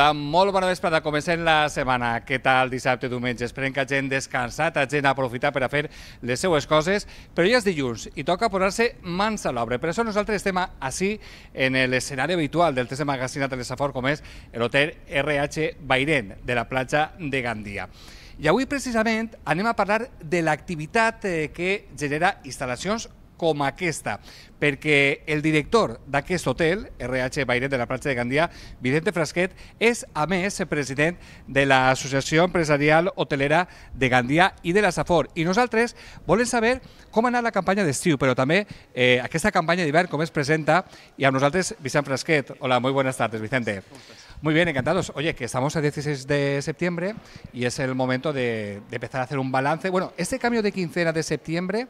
Hola, molt bona vesprada. Comencem la setmana. Què tal dissabte i diumenge? Esperem que hagin descansat, hagin aprofitat per a fer les seues coses, però ja és dilluns i toca posar-se mans a l'obra. Per això nosaltres estem així en l'escenari habitual del TC Magazine a Telesafor, com és l'hotel RH Bairén, de la platja de Gandia. I avui, precisament, anem a parlar de l'activitat eh, que genera instal·lacions ...como aquesta, porque el director d'aquest hotel, RH Bairet de la platja de Gandia, Vicente Frasquet, ...es a més, presidente de la Asociación Empresarial Hotelera de Gandia y de la Safor. I nosaltres volem saber com cómo anat la campanya ...pero però també eh, esta campaña de d'hivern, cómo es presenta, i a nosaltres, Vicente Frasquet. Hola, muy buenas tardes, Vicente. Muy bien, encantados. Oye, que estamos a 16 de septiembre y es el momento de, de empezar a hacer un balance. Bueno, este cambio de quincena de septiembre,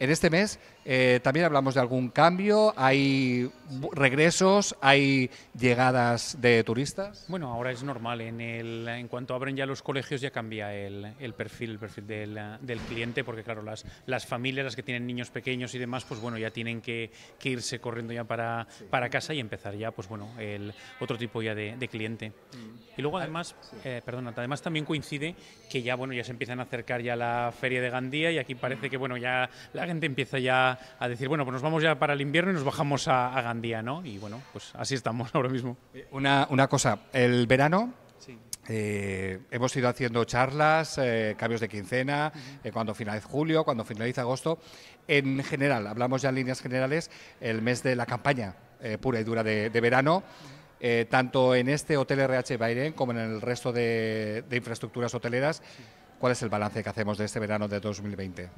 en este mes eh, también hablamos de algún cambio, hay regresos, hay llegadas de turistas. Bueno, ahora es normal, en, el, en cuanto abren ya los colegios ya cambia el, el perfil, perfil del, del, cliente, porque claro, las, las familias, las que tienen niños pequeños y demás, pues bueno, ya tienen que, irse corriendo ya para, para casa y empezar ya, pues bueno, el otro tipo ya de, de cliente. Mm. Y luego ah, además, eh, perdona, además también coincide que ya bueno ya se empiezan a acercar ya la feria de Gandía y aquí parece que bueno ya la gente empieza ya a decir bueno pues nos vamos ya para el invierno y nos bajamos a, Gandía, ¿no? Y bueno pues así estamos ahora mismo. Eh, una, una cosa, el verano eh, hemos ido haciendo charlas, eh, cambios de quincena, cuando finaliza julio, cuando finaliza agosto. En general, hablamos ya en líneas generales, el mes de la campaña pura y dura de verano. Eh, tanto en este Hotel RH Bayern como en el resto de infraestructuras hoteleras. ¿Cuál es el balance que hacemos de este verano de 2020?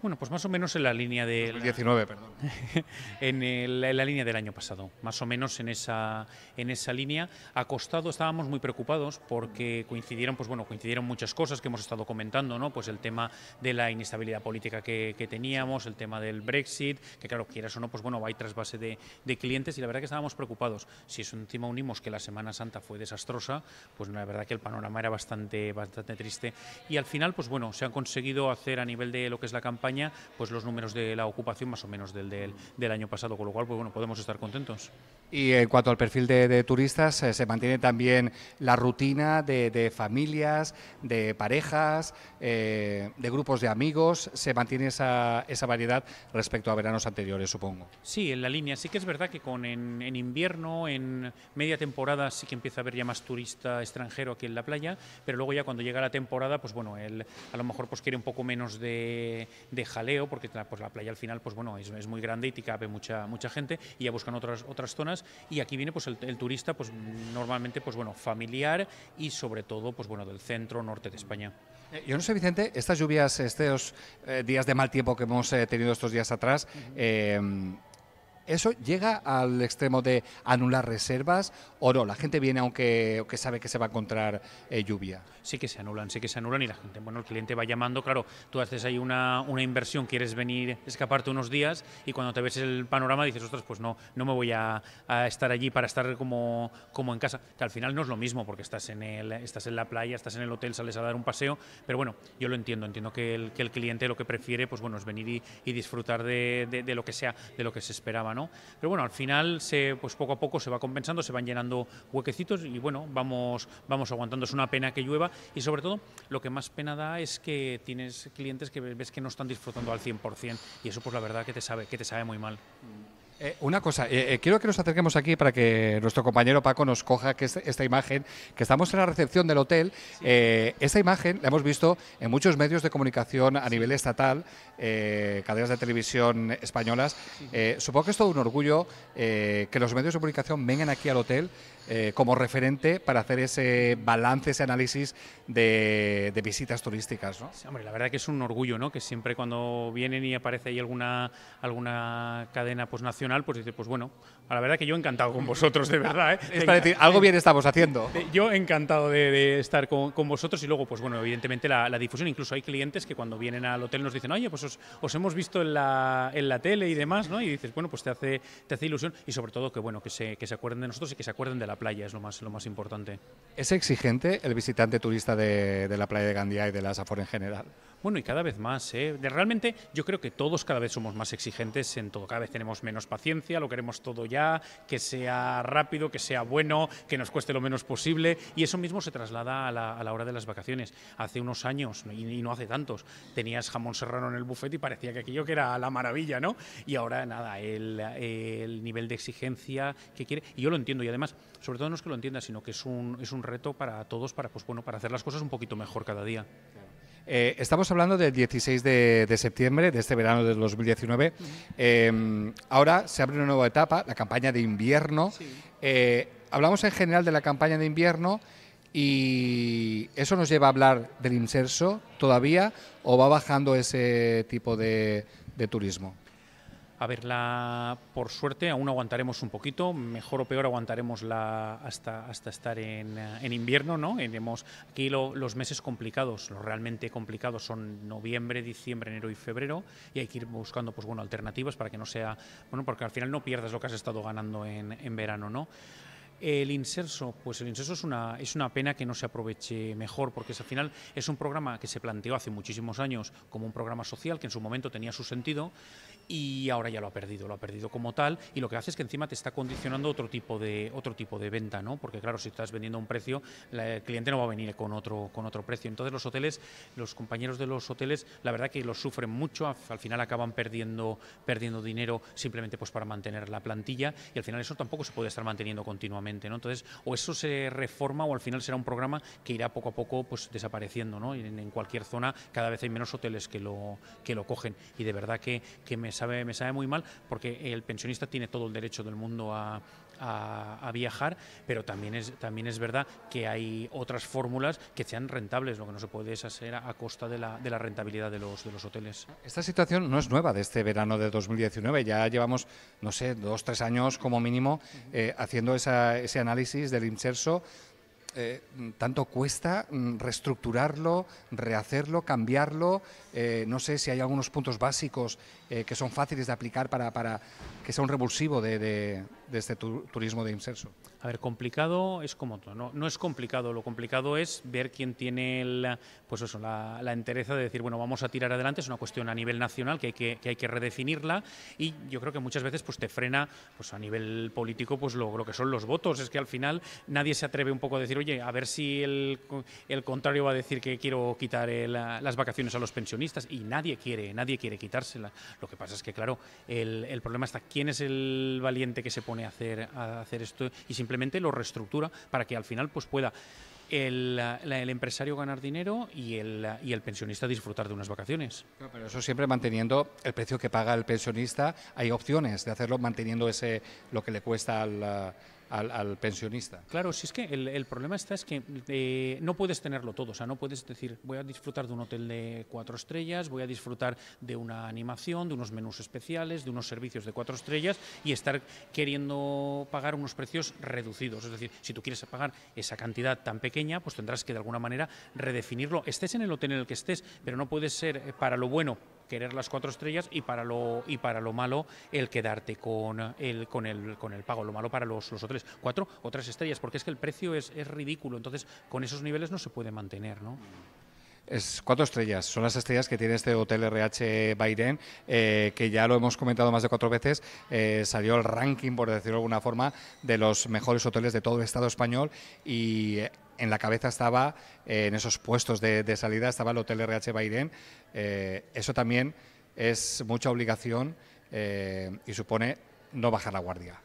Bueno, pues más o menos en la línea del 19, perdón. en, la línea del año pasado, más o menos en esa, en esa línea. A costado estábamos muy preocupados porque coincidieron, pues bueno, coincidieron muchas cosas que hemos estado comentando, ¿no? Pues el tema de la inestabilidad política que, teníamos, el tema del Brexit, que claro, quieras o no, pues bueno, hay trasvase de, clientes y la verdad que estábamos preocupados. Si eso encima unimos que la Semana Santa fue desastrosa, pues la verdad que el panorama era bastante, bastante triste. Y al final, pues bueno, se han conseguido hacer a nivel de lo que es la campaña pues los números de la ocupación más o menos del, del, año pasado, con lo cual pues bueno, podemos estar contentos. Y en cuanto al perfil de, turistas, eh, se mantiene también la rutina de, familias, de parejas, eh, de grupos de amigos, se mantiene esa, esa, variedad respecto a veranos anteriores, supongo. Sí, en la línea. Sí que es verdad que con en, invierno, en media temporada, sí que empieza a haber ya más turista extranjero aquí en la playa, pero luego ya cuando llega la temporada, pues bueno, él a lo mejor pues quiere un poco menos de de jaleo, porque pues, la playa al final pues, bueno, es, muy grande y te cabe mucha, mucha gente, y ya buscan otras, otras zonas, y aquí viene pues, el, turista pues, normalmente pues, bueno, familiar y sobre todo pues, bueno, del centro norte de España. Eh, yo no sé, Vicente, estas lluvias, estos eh, días de mal tiempo que hemos eh, tenido estos días atrás, ¿Eso llega al extremo de anular reservas o no? La gente viene aunque, sabe que se va a encontrar eh, lluvia. Sí que se anulan, sí que se anulan y la gente, bueno, el cliente va llamando, claro, tú haces ahí una, inversión, quieres venir, escaparte unos días y cuando te ves el panorama dices, ostras, pues no, no me voy a, estar allí para estar como, en casa, que al final no es lo mismo porque estás en, el, estás en la playa, estás en el hotel, sales a dar un paseo, pero bueno, yo lo entiendo, entiendo que el, cliente lo que prefiere, pues bueno, es venir y, disfrutar de, lo que sea, de lo que se esperaba, pero bueno, al final se, pues poco a poco se va compensando, se van llenando huequecitos y bueno, vamos, vamos aguantando. Es una pena que llueva y sobre todo lo que más pena da es que tienes clientes que ves que no están disfrutando al 100% y eso pues la verdad que te sabe, que te sabe muy mal. Eh, una cosa, eh, eh, quiero que nos acerquemos aquí para que nuestro compañero Paco nos coja que esta imagen, que estamos en la recepción del hotel. esta imagen la hemos visto en muchos medios de comunicación a nivel estatal, cadenas de televisión españolas. supongo que es todo un orgullo que los medios de comunicación vengan aquí al hotel como referente para hacer ese balance, ese análisis de, de visitas turísticas. ¿no? la verdad que es un orgullo, ¿no? Que siempre cuando vienen y aparece ahí alguna, alguna cadena pues, nacional, pues dice, pues bueno, a la verdad que yo encantado con vosotros, de verdad. ¿eh? es para decir, algo bien estamos haciendo. Eh, yo encantado de, estar con, vosotros y luego, pues bueno, evidentemente la, difusión, incluso hay clientes que cuando vienen al hotel nos dicen, oye, pues os, hemos visto en la, tele y demás, ¿no? Y dices, bueno, pues te hace, te hace ilusión y sobre todo que, bueno, que se, que se acuerden de nosotros y que se acuerden de la playa, es lo más, lo más importante. ¿Es exigente el visitante turista de, la playa de Gandía y de la Safor en general? Bueno, y cada vez más, ¿eh? Realmente yo creo que todos cada vez somos más exigentes en todo, cada vez tenemos menos paciencia ciencia lo queremos todo ya, que sea rápido, que sea bueno, que nos cueste lo menos posible y eso mismo se traslada a la, hora de las vacaciones. Hace unos años, y, no hace tantos, tenías jamón serrano en el buffet y parecía que aquello que era la maravilla, ¿no? Y ahora nada, el, nivel de exigencia que quiere, y yo lo entiendo y además, sobre todo no es que lo entienda, sino que es un, es un reto para todos, para, pues, bueno, para hacer las cosas un poquito mejor cada día. Eh, estamos hablando del 16 de, septiembre de este verano del 2019. Em, ahora se abre una nueva etapa, la campaña de invierno. Eh, hablamos en general de la campaña de invierno y eso nos lleva a hablar del inserso todavía o va bajando ese tipo de turismo. A ver, por suerte aún aguantaremos un poquito, mejor o peor aguantaremos la, hasta, hasta estar en, eh, invierno, ¿no? aquí los meses complicados, los realmente complicados son noviembre, diciembre, enero y febrero y hay que ir buscando pues, bueno, alternativas para que no sea, bueno, porque al final no pierdas lo que has estado ganando en, en verano, ¿no? El inserso, pues el inserso es una, es una pena que no se aproveche mejor, porque al final es un programa que se planteó hace muchísimos años como un programa social, que en su momento tenía su sentido, y ahora ya lo ha perdido, lo ha perdido como tal y lo que hace es que encima te está condicionando otro tipo de otro tipo de venta, ¿no? Porque claro, si estás vendiendo a un precio, el cliente no va a venir con otro con otro precio. Entonces los hoteles, los compañeros de los hoteles, la verdad que los sufren mucho, al final acaban perdiendo perdiendo dinero simplemente pues para mantener la plantilla y al final eso tampoco se puede estar manteniendo continuamente, ¿no? Entonces, o eso se reforma o al final será un programa que irá poco a poco pues desapareciendo, ¿no? en, cualquier zona cada vez hay menos hoteles que lo que lo cogen y de verdad que que me me sabe muy mal porque el pensionista tiene todo el derecho del mundo a, viajar, pero también es, también es verdad que hay otras fórmulas que sean rentables, lo que no se puede hacer a, costa de la, de la, rentabilidad de los, de los hoteles. Esta situación no es nueva de este verano de 2019, ya llevamos, no sé, dos, tres años como mínimo eh, haciendo ese análisis del inserso eh, tanto cuesta mm, reestructurarlo, rehacerlo, cambiarlo. Eh, no sé si hay algunos puntos básicos eh, que son fáciles de aplicar para, para que sea un revulsivo de, este turismo de inserso. A ver, complicado es como todo, no, no es complicado, lo complicado es ver quién tiene pues eso, la, la, entereza de decir, bueno, vamos a tirar adelante, es una cuestión a nivel nacional que hay que, que hay que redefinirla y yo creo que muchas veces pues, te frena pues, a nivel político pues, lo, lo que son los votos, es que al final nadie se atreve un poco a decir, oye, a ver si el, contrario va a decir que quiero quitar eh, las vacaciones a los pensionistas y nadie quiere, nadie quiere quitársela. Lo que pasa es que, claro, el, problema está quién es el valiente que se pone a hacer, esto y simplemente lo reestructura para que al final pues pueda el, empresario ganar dinero y el, y el pensionista disfrutar de unas vacaciones. Pero eso siempre manteniendo el precio que paga el pensionista. Hay opciones de hacerlo manteniendo ese lo que le cuesta al al, pensionista. Claro, si es que el, problema está es que eh, no puedes tenerlo todo, o sea, no puedes decir voy a disfrutar de un hotel de cuatro estrellas, voy a disfrutar de una animación, de unos menús especiales, de unos servicios de cuatro estrellas y estar queriendo pagar unos precios reducidos. Es decir, si tú quieres pagar esa cantidad tan pequeña, pues tendrás que de alguna manera redefinirlo. Estés en el hotel en el que estés, pero no puede ser eh, para lo bueno querer las cuatro estrellas y para lo, y para lo malo el quedarte con el, con el, con el pago, lo malo para los, hoteles. Cuatro o tres estrellas, porque es que el precio es, es ridículo, entonces con esos niveles no se puede mantener, ¿no? Es cuatro estrellas, son las estrellas que tiene este hotel RH Bairén, eh, que ya lo hemos comentado más de cuatro veces, eh, salió el ranking, por decirlo de alguna forma, de los mejores hoteles de todo el Estado español y eh, en la cabeza estaba, eh, en esos puestos de, salida estaba el Hotel RH Bairén. Eh, eso también es mucha obligación eh, y supone no bajar la guardia.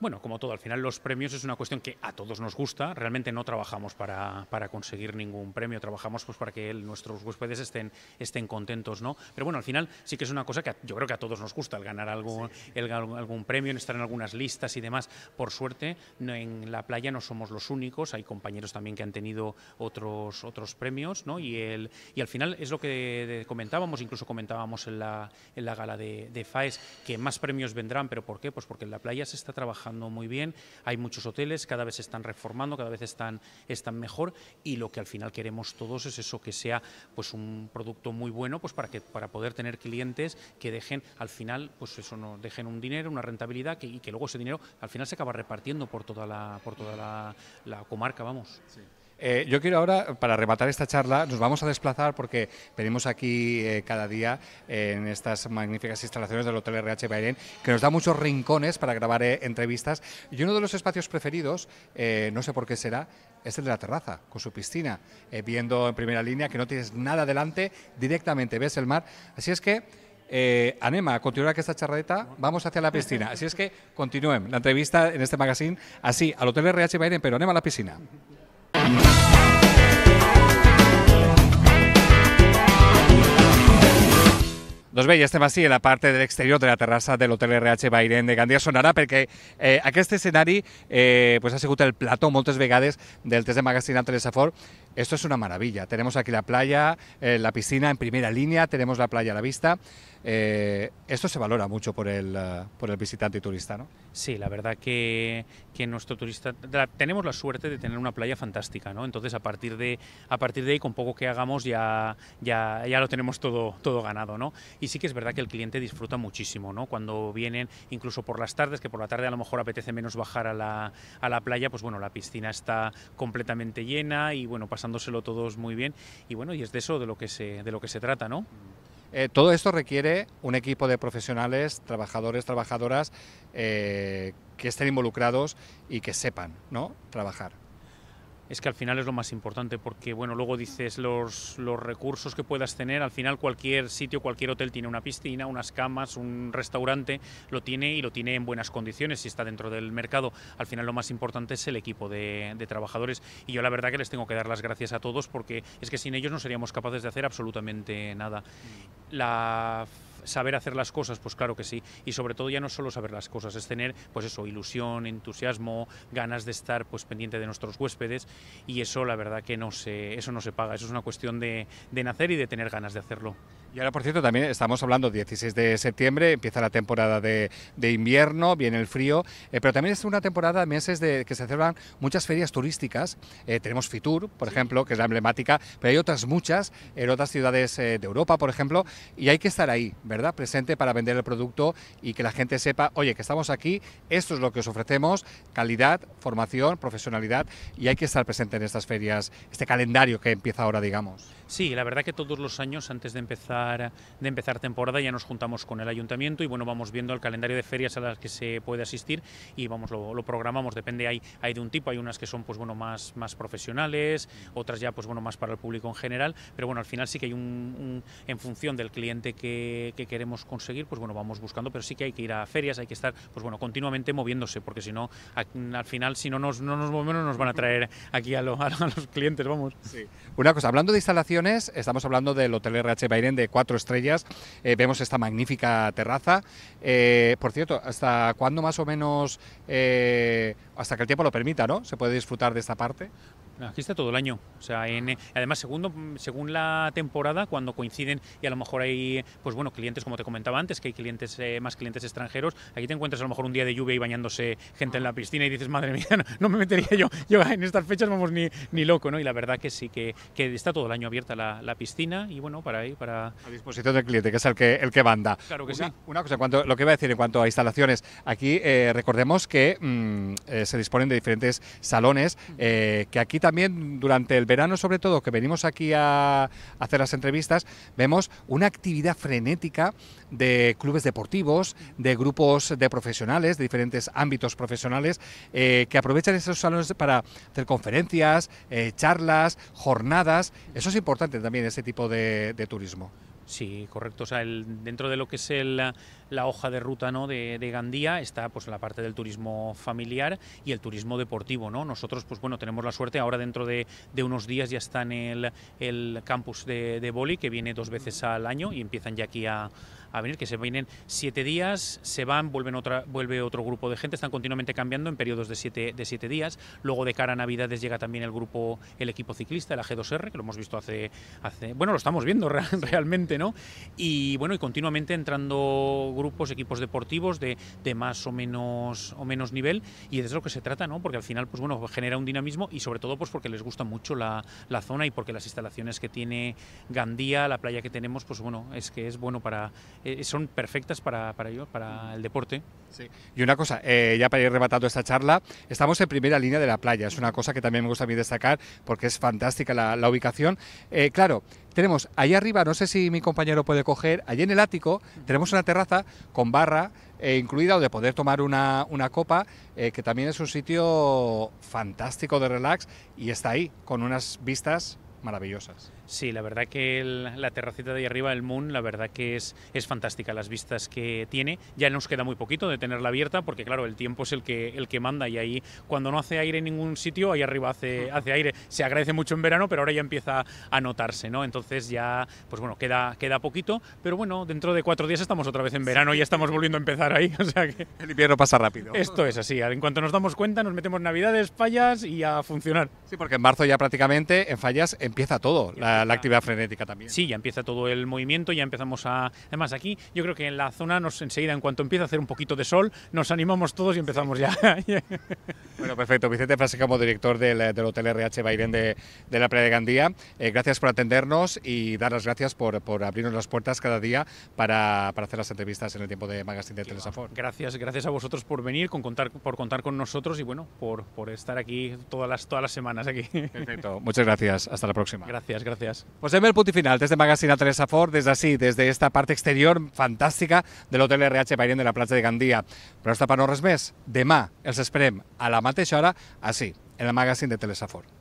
Bueno, como todo, al final los premios es una cuestión que a todos nos gusta. Realmente no trabajamos para, para conseguir ningún premio, trabajamos pues para que nuestros huéspedes estén, estén contentos, ¿no? Pero bueno, al final sí que es una cosa que yo creo que a todos nos gusta, el ganar algún premio, estar en algunas listas y demás. Por suerte, en la playa no somos los únicos, hay compañeros también que han tenido otros, otros premios, ¿no? Y, el, y al final es lo que comentábamos, incluso comentábamos en la, en la gala de, de FAES, que más premios vendrán, pero ¿por qué? Pues porque en la playa se está trabajando muy bien, hay muchos hoteles, cada vez se están reformando, cada vez están, están mejor y lo que al final queremos todos es eso, que sea pues un producto muy bueno pues para, que, para poder tener clientes que dejen al final, pues eso, no, dejen un dinero, una rentabilidad que, y que luego ese dinero al final se acaba repartiendo por toda la, por toda la, comarca, vamos. Eh, yo quiero ahora, para rematar esta charla, nos vamos a desplazar porque venimos aquí eh, cada día en estas magníficas instalaciones del Hotel RH Bairén, que nos da muchos rincones para grabar eh, entrevistas. Y uno de los espacios preferidos, no sé por qué será, es el de la terraza, con su piscina, viendo en primera línea que no tienes nada delante, directamente ves el mar. Así es que... Eh, Anema, continuar con esta charreta, vamos hacia la piscina. Así es que continúen la entrevista en este magazine así, al Hotel RH Bairén, pero Anema a la piscina. Nos bé, ja estem en la parte del exterior de la terraza del Hotel RH Bairén de Gandia Sonara, porque eh, este escenario eh, pues ha sigut el plato Montes vegades del test de magazine Safor. Esto es una maravilla. Tenemos aquí la playa, eh, la piscina en primera línea, tenemos la playa a la vista. Eh, esto se valora mucho por el, por el visitante y turista, ¿no? Sí, la verdad que, que nuestro turista tenemos la suerte de tener una playa fantástica, ¿no? Entonces a partir de a partir de ahí con poco que hagamos ya ya, ya lo tenemos todo todo ganado, ¿no? Y sí que es verdad que el cliente disfruta muchísimo, ¿no? Cuando vienen incluso por las tardes, que por la tarde a lo mejor apetece menos bajar a la, a la playa, pues bueno, la piscina está completamente llena y bueno, pasándoselo todos muy bien y bueno, y es de eso de lo que se de lo que se trata, ¿no? Eh, todo esto requiere un equipo de profesionales, trabajadores, trabajadoras, eh, que estén involucrados y que sepan trabajar es que al final es lo más importante, porque bueno, luego dices los, los, recursos que puedas tener, al final cualquier sitio, cualquier hotel tiene una piscina, unas camas, un restaurante, lo tiene y lo tiene en buenas condiciones si está dentro del mercado. Al final lo más importante es el equipo de, trabajadores y yo la verdad que les tengo que dar las gracias a todos porque es que sin ellos no seríamos capaces de hacer absolutamente nada. La saber hacer las cosas, pues claro que sí. Y sobre todo ya no solo saber las cosas, es tener pues eso, ilusión, entusiasmo, ganas de estar pues pendiente de nuestros huéspedes y eso la verdad que no se, eso no se paga, eso es una cuestión de, nacer y de tener ganas de hacerlo. Y ahora, por cierto, también estamos hablando 16 de septiembre, empieza la temporada de, invierno, viene el frío, eh, pero también es una temporada de meses de, que se celebran muchas ferias turísticas. Eh, tenemos Fitur, por ejemplo, que es la emblemática, pero hay otras muchas en otras ciudades eh, de Europa, por ejemplo, y hay que estar ahí, Presente para vender el producto y que la gente sepa, oye, que estamos aquí, esto es lo que os ofrecemos, calidad, formación, profesionalidad y hay que estar presente en estas ferias, este calendario que empieza ahora, digamos. Sí, la verdad que todos los años antes de empezar, de empezar temporada ya nos juntamos con el ayuntamiento y bueno, vamos viendo el calendario de ferias a las que se puede asistir y vamos, lo, programamos, depende, hay, hay de un tipo, hay unas que son pues bueno, más, más profesionales, otras ya pues bueno, más para el público en general, pero bueno, al final sí que hay un, en función del cliente que, que, queremos conseguir, pues bueno, vamos buscando, pero sí que hay que ir a ferias, hay que estar pues bueno, continuamente moviéndose, porque si no, al final si no nos, no nos movemos nos van a traer aquí a, a los clientes, vamos. Sí. Una cosa, hablando de instalación estamos hablando del Hotel RH Bairén de cuatro estrellas, eh, vemos esta magnífica terraza. Eh, por cierto, ¿hasta cuándo más o menos, eh, hasta que el tiempo lo permita, ¿no? ¿Se puede disfrutar de esta parte? Aquí está todo el año. O sea, en, además, segundo, según la temporada, cuando coinciden y a lo mejor hay, pues bueno, clientes, como te comentaba antes, que hay clientes eh, más clientes extranjeros, aquí te encuentras a lo mejor un día de lluvia y bañándose gente en la piscina y dices, madre mía, no, me metería yo, yo en estas fechas vamos ni, loco, ¿no? Y la verdad que sí, que, está todo el año abierta la, piscina y bueno, para ahí, para... A disposición del cliente, que es el que, el que manda. Claro que sí. Una cosa, lo que iba a decir en cuanto a instalaciones, aquí eh, recordemos que mm, eh, se disponen de diferentes salones que aquí también durante el verano, sobre todo, que venimos aquí a hacer las entrevistas, vemos una actividad frenética de clubes deportivos, de grupos de profesionales, de diferentes ámbitos profesionales, eh, que aprovechan esos salones para hacer conferencias, eh, charlas, jornadas. Eso es importante también, ese tipo de turismo. Sí, correcto. O dentro de lo que es la hoja de ruta ¿no? de, Gandía está pues la parte del turismo familiar y el turismo deportivo. ¿no? Nosotros, pues bueno, tenemos la suerte, ahora dentro de, unos días ya está en el, campus de, de Boli, que viene dos veces al año y empiezan ya aquí a, a venir, que se vienen siete días, se van, vuelven otra, vuelve otro grupo de gente, están continuamente cambiando en periodos de siete, de siete días. Luego de cara a Navidades llega también el grupo, el equipo ciclista, el AG2R, que lo hemos visto hace, hace bueno, lo estamos viendo realmente, ¿no? Y bueno, y continuamente entrando grupos, equipos deportivos de, de más o menos, o menos nivel, y es de lo que se trata, ¿no? Porque al final, pues bueno, genera un dinamismo y sobre todo pues porque les gusta mucho la, la zona y porque las instalaciones que tiene Gandía, la playa que tenemos, pues bueno, es que es bueno para eh, son perfectas para, ello, para el deporte. Y una cosa, eh, ya para ir rematando esta charla, estamos en primera línea de la playa, es una cosa que también me gusta a mí destacar porque es fantástica la, ubicación. Eh, claro, tenemos ahí arriba, no sé si mi compañero puede coger, allí en el ático tenemos una terraza con barra incluida o de poder tomar una, una copa, que también es un sitio fantástico de relax y está ahí, con unas vistas maravillosas. Sí, la verdad que la terracita de ahí arriba, el Moon, la verdad que es, es fantástica las vistas que tiene. Ya nos queda muy poquito de tenerla abierta porque, claro, el tiempo es el que, el que manda y ahí cuando no hace aire en ningún sitio, ahí arriba hace, hace aire. Se agradece mucho en verano, pero ahora ya empieza a notarse, ¿no? Entonces ya, pues bueno, queda, queda poquito, pero bueno, dentro de cuatro días estamos otra vez en verano y ya estamos volviendo a empezar ahí. O sea que... El invierno pasa rápido. Esto es así. En cuanto nos damos cuenta, nos metemos navidades, fallas y a funcionar. Sí, porque en marzo ya prácticamente en fallas empieza todo. La la actividad frenética también. Sí, ya empieza todo el movimiento, ya empezamos a... Además, aquí yo creo que en la zona nos enseguida, en cuanto empieza a hacer un poquito de sol, nos animamos todos y empezamos ya. bueno, perfecto. Vicente Fraseca, como director del, Hotel RH Bairén de, la Playa de Gandía, eh, gracias por atendernos y dar las gracias por, por abrirnos las puertas cada día para, hacer las entrevistas en el tiempo de Magazine de Telesafor. Gracias, gracias a vosotros por venir, con contar, por contar con nosotros y bueno, por, por estar aquí todas las, todas las semanas aquí. Perfecto, muchas gracias. Hasta la próxima. Gracias, gracias. gracias. Pues en el punto final desde Magazine a Teresa Ford, desde así, desde esta parte exterior fantàstica del Hotel RH Pairien de la platja de Gandia. Però està per no res més. Demà els esperem a la mateixa hora, així, en el Magazine de Teresa Ford.